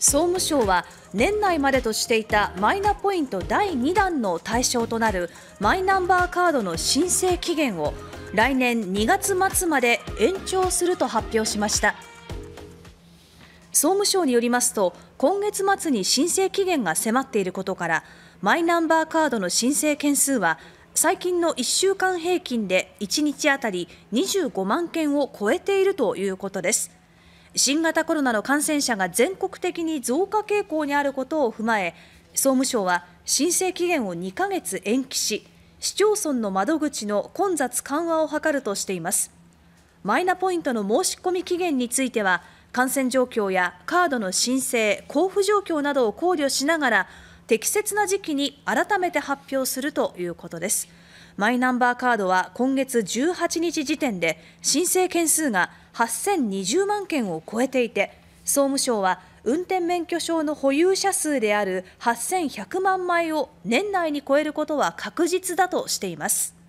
総務省は年内までとしていたマイナポイント第2弾の対象となるマイナンバーカードの申請期限を来年2月末まで延長すると発表しました総務省によりますと今月末に申請期限が迫っていることからマイナンバーカードの申請件数は最近の1週間平均で1日あたり25万件を超えているということです。新型コロナの感染者が全国的に増加傾向にあることを踏まえ総務省は申請期限を2ヶ月延期し市町村の窓口の混雑緩和を図るとしていますマイナポイントの申し込み期限については感染状況やカードの申請交付状況などを考慮しながら適切な時期に改めて発表するということですマイナンバーカードは今月18日時点で申請件数が8020万件を超えていて総務省は運転免許証の保有者数である8100万枚を年内に超えることは確実だとしています。